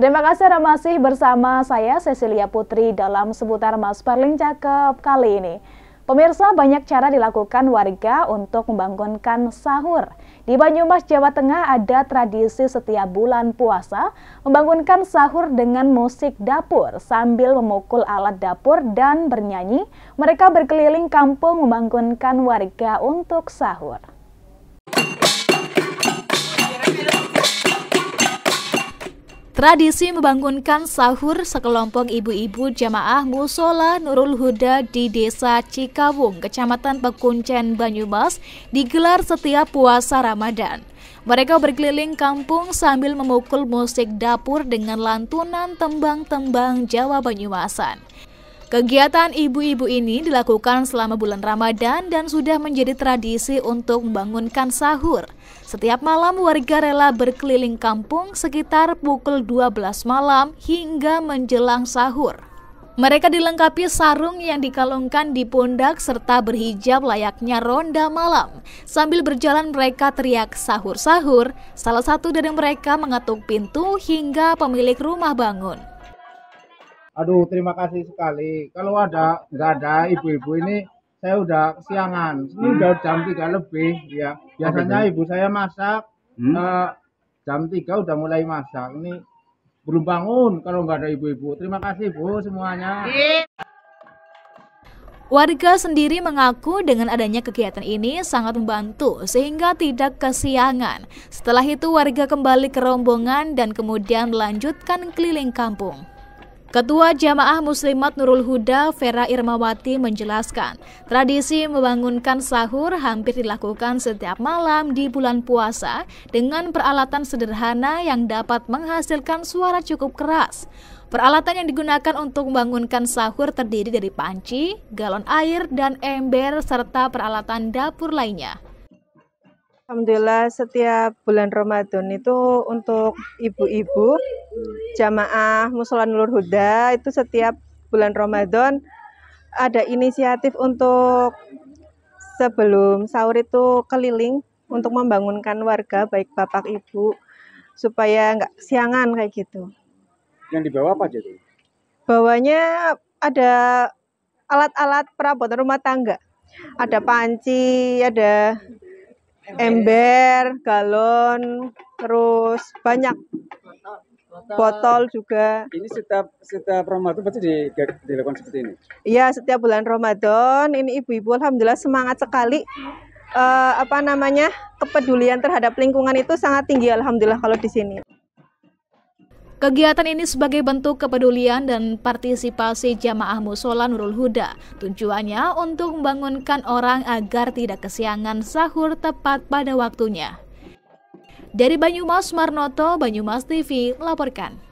Terima kasih Anda masih bersama saya Cecilia Putri dalam seputar Mas Perling Cakep kali ini. Pemirsa, banyak cara dilakukan warga untuk membangunkan sahur. Di Banyumas, Jawa Tengah ada tradisi setiap bulan puasa membangunkan sahur dengan musik dapur sambil memukul alat dapur dan bernyanyi. Mereka berkeliling kampung membangunkan warga untuk sahur. Tradisi membangunkan sahur sekelompok ibu-ibu jamaah Musola Nurul Huda di Desa Cikawung, Kecamatan Pekuncen, Banyumas, digelar setiap puasa Ramadan. Mereka berkeliling kampung sambil memukul musik dapur dengan lantunan tembang-tembang Jawa Banyumasan. Kegiatan ibu-ibu ini dilakukan selama bulan Ramadan dan sudah menjadi tradisi untuk membangunkan sahur. Setiap malam warga rela berkeliling kampung sekitar pukul 12 malam hingga menjelang sahur. Mereka dilengkapi sarung yang dikalungkan di pundak serta berhijab layaknya ronda malam. Sambil berjalan mereka teriak sahur-sahur, salah satu dari mereka mengetuk pintu hingga pemilik rumah bangun. Aduh, terima kasih sekali. Kalau ada nggak ada ibu-ibu ini saya udah siangan. Ini hmm. udah jam 3 lebih ya. Biasanya oh, ibu saya masak hmm. uh, jam 3 udah mulai masak. Ini belum bangun kalau nggak ada ibu-ibu. Terima kasih Bu semuanya. Warga sendiri mengaku dengan adanya kegiatan ini sangat membantu sehingga tidak kesiangan. Setelah itu warga kembali ke rombongan dan kemudian melanjutkan keliling kampung. Ketua Jamaah Muslimat Nurul Huda Vera Irmawati menjelaskan, tradisi membangunkan sahur hampir dilakukan setiap malam di bulan puasa dengan peralatan sederhana yang dapat menghasilkan suara cukup keras. Peralatan yang digunakan untuk membangunkan sahur terdiri dari panci, galon air, dan ember serta peralatan dapur lainnya. Alhamdulillah setiap bulan Ramadan itu untuk ibu-ibu jamaah Musola Nur Huda itu setiap bulan Ramadan ada inisiatif untuk sebelum sahur itu keliling untuk membangunkan warga baik bapak ibu supaya nggak siangan kayak gitu. Yang dibawa apa jadi? bawahnya Bawanya ada alat-alat perabotan rumah tangga. Ada panci, ada ember, galon, terus banyak botol, juga. Ini setiap setiap Ramadan pasti di, dilakukan seperti ini. Iya, setiap bulan Ramadan ini ibu-ibu alhamdulillah semangat sekali. Uh, apa namanya kepedulian terhadap lingkungan itu sangat tinggi alhamdulillah kalau di sini. Kegiatan ini sebagai bentuk kepedulian dan partisipasi jamaah musola Nurul Huda. Tujuannya untuk membangunkan orang agar tidak kesiangan sahur tepat pada waktunya. Dari Banyumas Marnoto, Banyumas TV melaporkan.